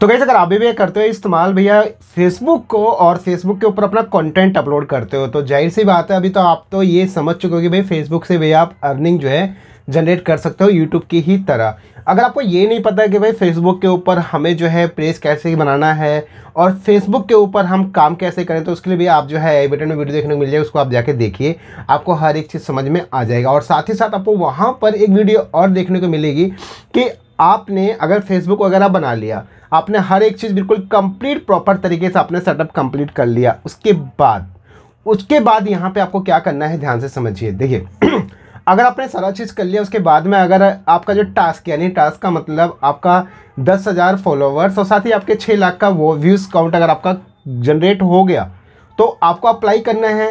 तो कैसे अगर आप भी करते हो इस्तेमाल भैया फेसबुक को और फेसबुक के ऊपर अपना कंटेंट अपलोड करते हो तो जाहिर सी बात है अभी तो आप तो ये समझ चुके हो कि भाई फेसबुक से भैया आप अर्निंग जो है जनरेट कर सकते हो यूट्यूब की ही तरह अगर आपको ये नहीं पता है कि भाई फेसबुक के ऊपर हमें जो है प्रेस कैसे बनाना है और फेसबुक के ऊपर हम काम कैसे करें तो उसके लिए भी आप जो है आई बटन में वीडियो देखने को मिल जाएगी उसको आप जाके देखिए आपको हर एक चीज़ समझ में आ जाएगा और साथ ही साथ आपको वहाँ पर एक वीडियो और देखने को मिलेगी कि आपने अगर फेसबुक वगैरह बना लिया आपने हर एक चीज़ बिल्कुल कंप्लीट प्रॉपर तरीके से आपने सेटअप कंप्लीट कर लिया उसके बाद उसके बाद यहाँ पे आपको क्या करना है ध्यान से समझिए देखिए अगर आपने सारा चीज़ कर लिया उसके बाद में अगर आपका जो टास्क यानी टास्क का मतलब आपका दस हज़ार फॉलोवर्स और साथ ही आपके छः लाख का वो व्यूज़ काउंट अगर आपका जनरेट हो गया तो आपको अप्लाई करना है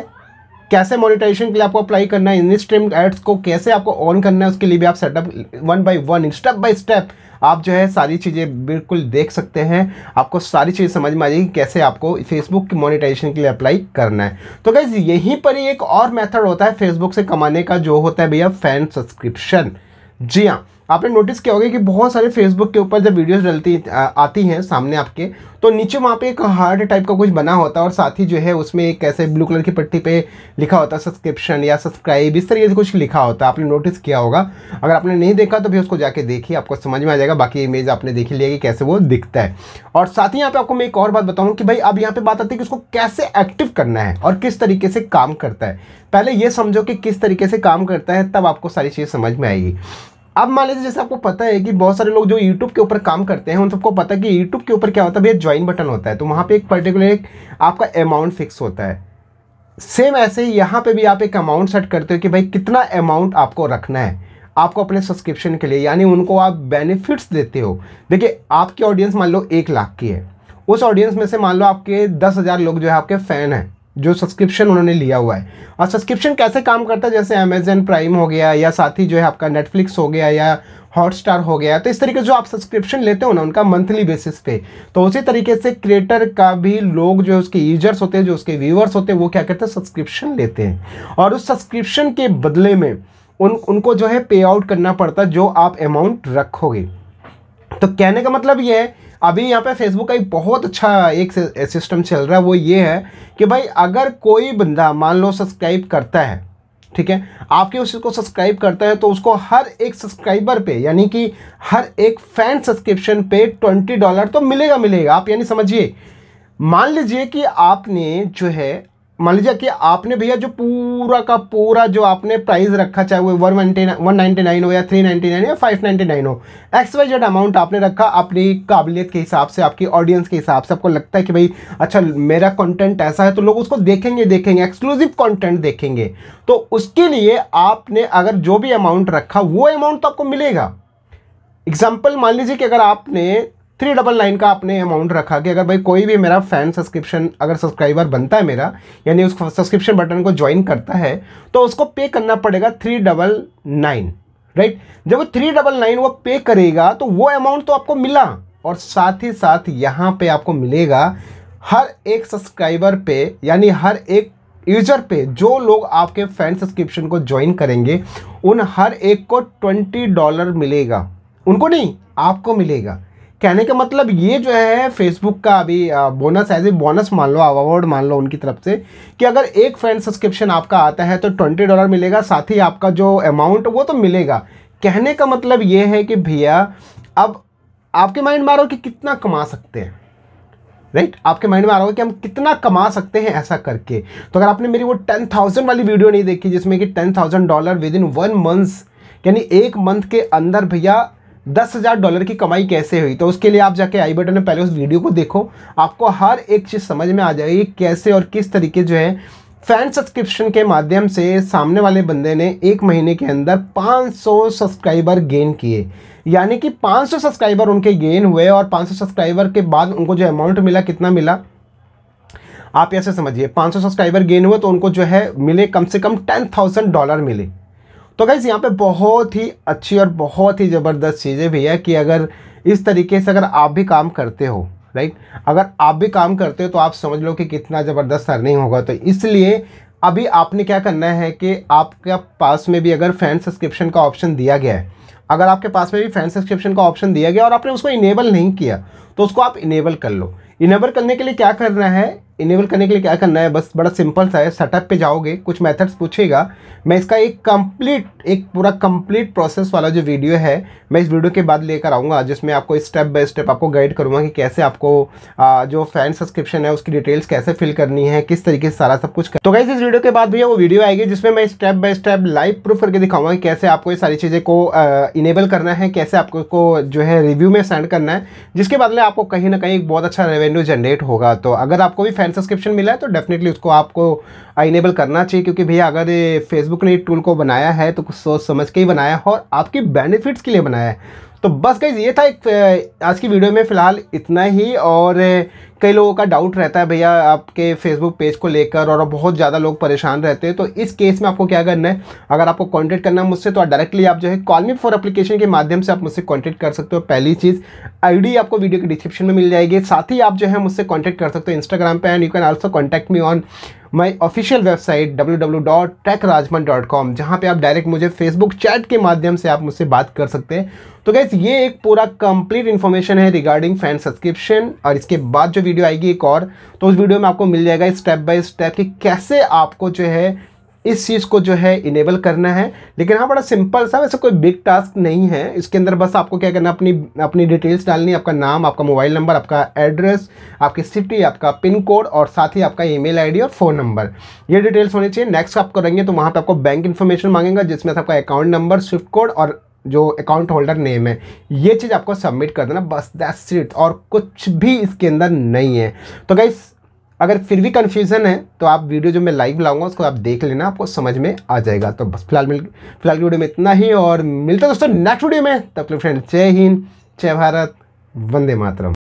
कैसे मोनिटाइजेशन के लिए आपको अप्लाई करना है इन स्ट्रीम एड्स को कैसे आपको ऑन करना है उसके लिए भी आप setup one by one step by step आप जो है सारी चीज़ें बिल्कुल देख सकते हैं आपको सारी चीज़ें समझ में आ जाएगी कैसे आपको फेसबुक की मोनिटाइजेशन के लिए अप्लाई करना है तो गैस यहीं पर ही एक और मेथड होता है फेसबुक से कमाने का जो होता है भैया फ़ैन सब्सक्रिप्शन जी हाँ आपने नोटिस किया होगा कि बहुत सारे फेसबुक के ऊपर जब वीडियोस डलती आती हैं सामने आपके तो नीचे वहाँ पे एक हार्ट टाइप का कुछ बना होता है और साथ ही जो है उसमें एक ऐसे ब्लू कलर की पट्टी पे लिखा होता है सब्सक्रिप्शन या सब्सक्राइब इस तरीके से कुछ लिखा होता है आपने नोटिस किया होगा अगर आपने नहीं देखा तो भी उसको जाके देखिए आपको समझ में आ जाएगा बाकी इमेज आपने देख लिया कि कैसे वो दिखता है और साथ ही यहाँ पर आपको मैं एक और बात बताऊँ कि भाई अब यहाँ पर बात आती है कि उसको कैसे एक्टिव करना है और किस तरीके से काम करता है पहले ये समझो कि किस तरीके से काम करता है तब आपको सारी चीज़ समझ में आएगी अब मान लीजिए जैसे आपको पता है कि बहुत सारे लोग जो यूट्यूब के ऊपर काम करते हैं उन सबको पता है कि यूट्यूब के ऊपर क्या होता है भैया ज्वाइन बटन होता है तो वहाँ पे एक पर्टिकुलर एक आपका अमाउंट फिक्स होता है सेम ऐसे ही यहाँ पे भी आप एक अमाउंट सेट करते हो कि भाई कितना अमाउंट आपको रखना है आपको अपने सब्सक्रिप्शन के लिए यानी उनको आप बेनिफिट्स देते हो देखिए आपकी ऑडियंस मान लो एक लाख की है उस ऑडियंस में से मान लो आपके दस हज़ार लोग जो है आपके फ़ैन हैं जो सब्सक्रिप्शन उन्होंने लिया हुआ है और सब्सक्रिप्शन कैसे काम करता है जैसे अमेजन प्राइम हो गया या साथ ही जो है आपका नेटफ्लिक्स हो गया या हॉटस्टार हो गया तो इस तरीके जो आप सब्सक्रिप्शन लेते हो ना उनका मंथली बेसिस पे तो उसी तरीके से क्रिएटर का भी लोग जो उसके यूजर्स होते हैं जो उसके व्यूअर्स होते हैं वो क्या करते हैं सब्सक्रिप्शन लेते हैं और उस सब्सक्रिप्शन के बदले में उन उनको जो है पे आउट करना पड़ता है जो आप अमाउंट रखोगे तो कहने का मतलब ये है अभी यहाँ पे फेसबुक का एक बहुत अच्छा एक सिस्टम चल रहा है वो ये है कि भाई अगर कोई बंदा मान लो सब्सक्राइब करता है ठीक है आपके को सब्सक्राइब करता है तो उसको हर एक सब्सक्राइबर पे यानी कि हर एक फैन सब्सक्रिप्शन पे ट्वेंटी डॉलर तो मिलेगा मिलेगा आप यानी समझिए मान लीजिए कि आपने जो है मान लीजिए कि आपने भैया जो पूरा का पूरा जो आपने प्राइस रखा चाहे वो one ninety one ninety nine हो या थ्री नाइन्टी नाइन या फाइव नाइन्टी नाइन हो एक्स वाई जेड अमाउंट आपने रखा अपनी काबिलियत के हिसाब से आपकी ऑडियंस के हिसाब से आपको लगता है कि भाई अच्छा मेरा कंटेंट ऐसा है तो लोग उसको देखेंगे देखेंगे एक्सक्लूसिव कॉन्टेंट देखेंगे तो उसके लिए आपने अगर जो भी अमाउंट रखा वो अमाउंट तो आपको मिलेगा एग्जाम्पल मान लीजिए कि अगर आपने थ्री डबल नाइन का आपने अमाउंट रखा कि अगर भाई कोई भी मेरा फ़ैन सब्सक्रिप्शन अगर सब्सक्राइबर बनता है मेरा यानी उस सब्सक्रिप्शन बटन को ज्वाइन करता है तो उसको पे करना पड़ेगा थ्री डबल नाइन राइट जब वो थ्री डबल नाइन वो पे करेगा तो वो अमाउंट तो आपको मिला और साथ ही साथ यहाँ पे आपको मिलेगा हर एक सब्सक्राइबर पे यानी हर एक यूजर पे जो लोग आपके फैन सब्सक्रिप्शन को ज्वाइन करेंगे उन हर एक को ट्वेंटी डॉलर मिलेगा उनको नहीं आपको मिलेगा कहने का मतलब ये जो है फेसबुक का अभी बोनस एज ए बोनस मान लो अवार्ड मान लो उनकी तरफ से कि अगर एक फ्रेंड सब्सक्रिप्शन आपका आता है तो ट्वेंटी डॉलर मिलेगा साथ ही आपका जो अमाउंट वो तो मिलेगा कहने का मतलब ये है कि भैया अब आपके माइंड में आ रहा हो कि कितना कमा सकते हैं राइट right? आपके माइंड में आ रहा होगा कि हम कितना कमा सकते हैं ऐसा करके तो अगर आपने मेरी वो टेन थाउजेंड वाली वीडियो नहीं देखी जिसमें कि ten thousand dollar within one months यानी एक मंथ के अंदर भैया दस हज़ार डॉलर की कमाई कैसे हुई तो उसके लिए आप जाके आई बटन में पहले उस वीडियो को देखो आपको हर एक चीज़ समझ में आ जाएगी कैसे और किस तरीके जो है फैन सब्सक्रिप्शन के माध्यम से सामने वाले बंदे ने एक महीने के अंदर 500 सब्सक्राइबर गेन किए यानी कि 500 सब्सक्राइबर उनके गेन हुए और 500 सब्सक्राइबर के बाद उनको जो अमाउंट मिला कितना मिला आप ऐसे समझिए 500 सब्सक्राइबर गेन हुए तो उनको जो है मिले कम से कम 10,000 डॉलर मिले तो गाइज़ यहाँ पे बहुत ही अच्छी और बहुत ही ज़बरदस्त चीज़ें भी है कि अगर इस तरीके से अगर आप भी काम करते हो राइट अगर आप भी काम करते हो तो आप समझ लो कि कितना ज़बरदस्त अर्निंग होगा तो इसलिए अभी आपने क्या करना है कि आपके पास में भी अगर फैन सब्सक्रिप्शन का ऑप्शन दिया गया है अगर आपके पास में भी फैन सब्सक्रिप्शन का ऑप्शन दिया गया और आपने उसको इनेबल नहीं किया तो उसको आप इनेबल कर लो इनेबल करने के लिए क्या करना है इनेबल करने के लिए क्या करना है बस बड़ा सिंपल सा है सेटअप पे जाओगे कुछ मेथड्स पूछेगा मैं इसका एक कंप्लीट एक पूरा कंप्लीट प्रोसेस वाला जो वीडियो है मैं इस वीडियो के बाद लेकर आऊँगा जिसमें आपको स्टेप बाय स्टेप आपको गाइड करूँगा कि कैसे आपको आ, जो फैन सब्सक्रिप्शन है उसकी डिटेल्स कैसे फिल करनी है किस तरीके से सारा सब कुछ कर तो कैसे इस वीडियो के बाद भैया वो वीडियो आएगी जिसमें मैं step by step live proof करके दिखाऊंगा कि कैसे आपको ये सारी चीज़ें को इनेबल करना है कैसे आपको इसको जो है रिव्यू में सेंड करना है जिसके बदले आपको कहीं ना कहीं एक बहुत अच्छा रेवेन्यू जनरेट होगा तो अगर आपको भी फैन सब्सक्रिप्शन मिला है तो डेफिनेटली उसको आपको इनेबल करना चाहिए क्योंकि भैया अगर फेसबुक ने टूल को बनाया है तो कुछ सोच समझ के ही बनाया है और आपके बेनिफिट्स के लिए बनाया है तो बस गई ये था एक आज की वीडियो में फ़िलहाल इतना ही और कई लोगों का डाउट रहता है भैया आपके फेसबुक पेज को लेकर और बहुत ज़्यादा लोग परेशान रहते हैं तो इस केस में आपको क्या करना है अगर आपको कॉन्टैक्ट करना है मुझसे तो आप डायरेक्टली आप जो है कॉलमी फॉर एप्लीकेशन के माध्यम से आप मुझसे कॉन्टैक्ट कर सकते हो पहली चीज़ आईडी आपको वीडियो के डिस्क्रिप्शन में मिल जाएगी साथ ही आप जो है मुझसे कॉन्टैक्ट कर सकते हो इंस्टाग्राम पर and you can also contact me on my official website com जहां पे आप डायरेक्ट मुझे फेसबुक चैट के माध्यम से आप मुझसे बात कर सकते हैं तो गैस ये एक पूरा कंप्लीट इन्फॉर्मेशन है रिगार्डिंग फैन सब्सक्रिप्शन और इसके बाद जो वीडियो आएगी एक और तो उस वीडियो में आपको मिल जाएगा स्टेप बाय स्टेप कि कैसे आपको जो है इस चीज़ को जो है इनेबल करना है लेकिन हाँ बड़ा सिंपल सा वैसे कोई बिग टास्क नहीं है इसके अंदर बस आपको क्या करना अपनी अपनी डिटेल्स डालनी आपका नाम आपका मोबाइल नंबर आपका एड्रेस आपकी सिटी आपका पिन कोड और साथ ही आपका ईमेल आईडी और फ़ोन नंबर ये डिटेल्स होनी चाहिए नेक्स्ट आप करेंगे तो वहाँ पर आपको बैंक इन्फॉर्मेशन मांगेगा जिसमें से आपका अकाउंट नंबर स्विफ्ट कोड और जो अकाउंट होल्डर नेम है ये चीज़ आपको सबमिट कर देना बस दैट्स इट और कुछ भी इसके अंदर नहीं है तो गाइज़ अगर फिर भी कन्फ्यूज़न है तो आप वीडियो जो मैं लाइव लाऊंगा उसको आप देख लेना आपको समझ में आ जाएगा तो बस फिलहाल मिल फिलहाल वीडियो में इतना ही और मिलता है दोस्तों नेक्स्ट वीडियो में तब तक फ्रेंड जय हिंद जय भारत वंदे मातरम